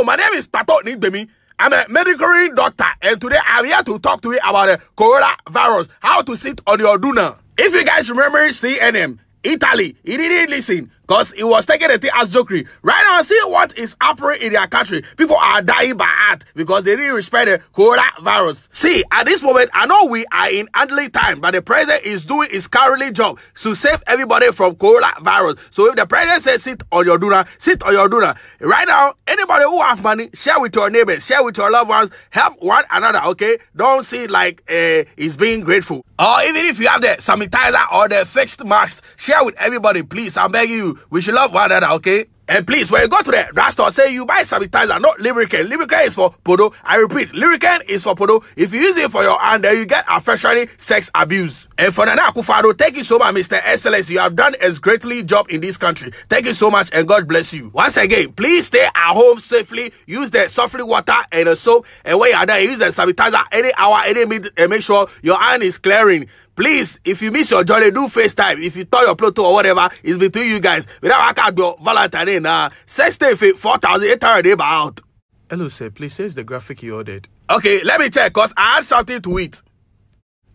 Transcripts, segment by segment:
Oh, my name is Pato Nidemi. I'm a medical doctor, and today I'm here to talk to you about the coronavirus, how to sit on your doona. If you guys remember CNN, Italy, Italy, didn't listen because he was taking the thing as jokery. Right now, see what is happening in their country. People are dying by heart because they didn't respect the coronavirus. See, at this moment, I know we are in handling time, but the president is doing his currently job to save everybody from coronavirus. So if the president says sit on your doona, sit on your doona. Right now, anybody who have money, share with your neighbors, share with your loved ones, help one another, okay? Don't see like uh, eh, it's being grateful. Or even if you have the sanitizer or the fixed mask, share with everybody, please. I'm begging you. We should love one another, okay? And please, when you go to the drugstore, say you buy sanitizer, not lubricant. Lubricant is for podo. I repeat, lubricant is for podo. If you use it for your hand, then you get affectionate sex abuse. And eh, for Fanana kufaro. thank you so much, Mr. Excellence. You have done a greatly job in this country. Thank you so much and God bless you. Once again, please stay at home safely. Use the softly water and the soap. And when you are there, use the sanitizer any hour, any minute, and make sure your hand is clearing. Please, if you miss your journey, do FaceTime. If you tell your Pluto or whatever, it's between you guys. Without I can your Valentine, uh, eh, say stay fit 4,800 out. Hello, sir. Please, here's the graphic you ordered. Okay, let me check, because I had something to eat.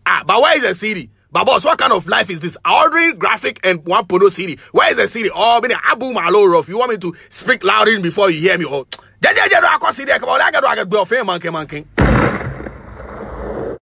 Ah, but where is the city? But boss, what kind of life is this? Ordering graphic and one Pono city. Where is the city? Oh, meaning Abu Malo Rough. You want me to speak loud in before you hear me? Oh, yeah, yeah, yeah, I can see that. Come on, I got to get man, monkey monkey.